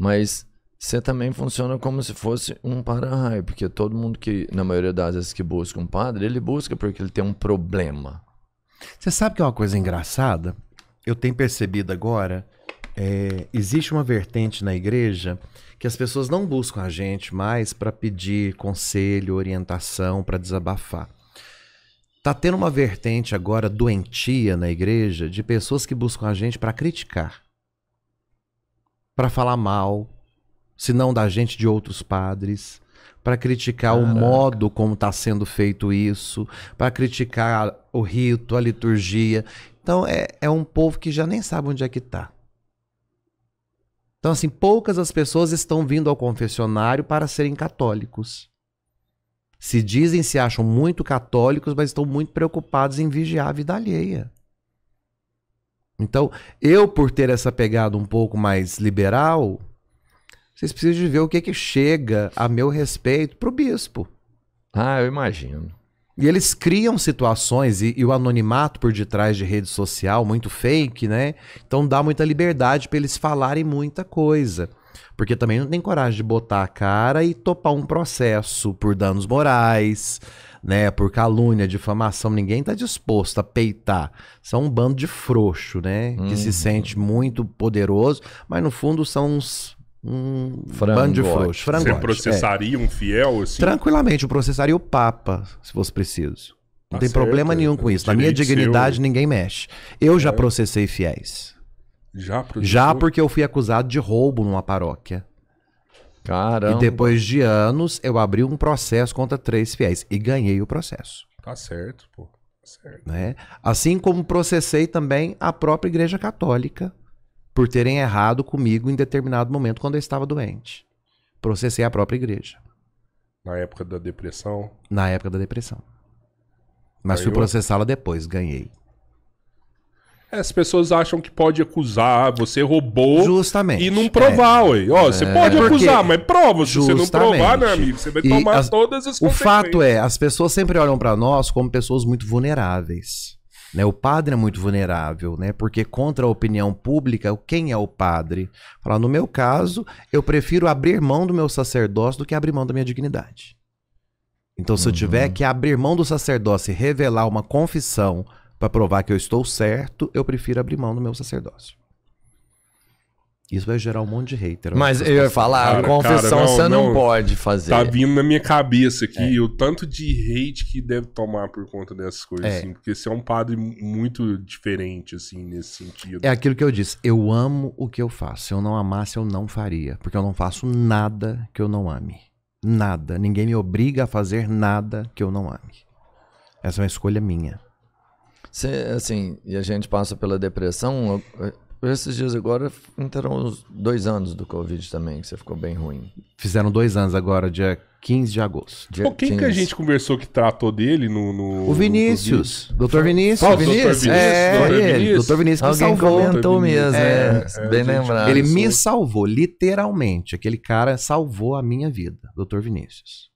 Mas você também funciona como se fosse um para-raio, porque todo mundo que, na maioria das vezes, que busca um padre, ele busca porque ele tem um problema. Você sabe que é uma coisa engraçada? Eu tenho percebido agora, é, existe uma vertente na igreja que as pessoas não buscam a gente mais para pedir conselho, orientação, para desabafar. Tá tendo uma vertente agora doentia na igreja de pessoas que buscam a gente para criticar para falar mal, se não da gente, de outros padres, para criticar Caraca. o modo como está sendo feito isso, para criticar o rito, a liturgia. Então é, é um povo que já nem sabe onde é que está. Então, assim, poucas as pessoas estão vindo ao confessionário para serem católicos. Se dizem, se acham muito católicos, mas estão muito preocupados em vigiar a vida alheia. Então, eu, por ter essa pegada um pouco mais liberal, vocês precisam de ver o que, que chega a meu respeito para o bispo. Ah, eu imagino. E eles criam situações e, e, o anonimato por detrás de rede social, muito fake, né? Então dá muita liberdade para eles falarem muita coisa. Porque também não tem coragem de botar a cara e topar um processo por danos morais, né, por calúnia, difamação, ninguém está disposto a peitar. São um bando de frouxo, né, uhum. que se uhum. sente muito poderoso, mas no fundo são uns um bando de frouxo. Frangote, Você é. processaria é. um fiel assim? Tranquilamente, eu processaria o Papa, se fosse preciso. Não tá tem certo. problema nenhum com isso. Na minha dignidade, seu... ninguém mexe. Eu já é. processei fiéis. Já, já porque eu fui acusado de roubo numa paróquia. Caramba. E depois de anos, eu abri um processo contra três fiéis e ganhei o processo. Tá certo, pô. Tá certo. Né? Assim como processei também a própria Igreja Católica por terem errado comigo em determinado momento quando eu estava doente. Processei a própria igreja. Na época da depressão? Na época da depressão. Mas Ganhou? fui processá-la depois, ganhei. As pessoas acham que pode acusar, você roubou justamente, e não provar, é. ué. Ó, você é, pode é acusar, mas prova. Se justamente. você não provar, né, meu amigo, você vai tomar as... todas as o consequências. O fato é, as pessoas sempre olham para nós como pessoas muito vulneráveis. Né? O padre é muito vulnerável, né? Porque contra a opinião pública, quem é o padre? Falar, no meu caso, eu prefiro abrir mão do meu sacerdócio do que abrir mão da minha dignidade. Então, se eu tiver uhum. que abrir mão do sacerdócio e revelar uma confissão para provar que eu estou certo, eu prefiro abrir mão do meu sacerdócio. Isso vai gerar um monte de hater. Né? Mas eu ia falar, cara, confissão cara, não, você não, não, pode fazer. Tá vindo na minha cabeça aqui é. o tanto de hate que deve tomar por conta dessas coisas, é. assim, porque você é um padre muito diferente, assim, nesse sentido. É aquilo que eu disse, eu amo o que eu faço. Se eu não amasse, eu não faria, porque eu não faço nada que eu não ame. Nada. Ninguém me obriga a fazer nada que eu não ame. Essa é uma escolha minha. Se, assim, e a gente passa pela depressão. Esses dias agora entraram os dois anos do Covid também, que você ficou bem ruim. Fizeram dois anos agora, dia 15 de agosto. Dia Pô, quem 15. que a gente conversou que tratou dele no. no o Vinícius. No Doutor Vinícius. Fala, Vinícius. É, Doutor Vinícius. É, ele, Doutor Vinícius Alguém salvou. comentou mesmo, é, é, é, bem gente, lembrado. Ele me salvou, literalmente. Aquele cara salvou a minha vida, Doutor Vinícius.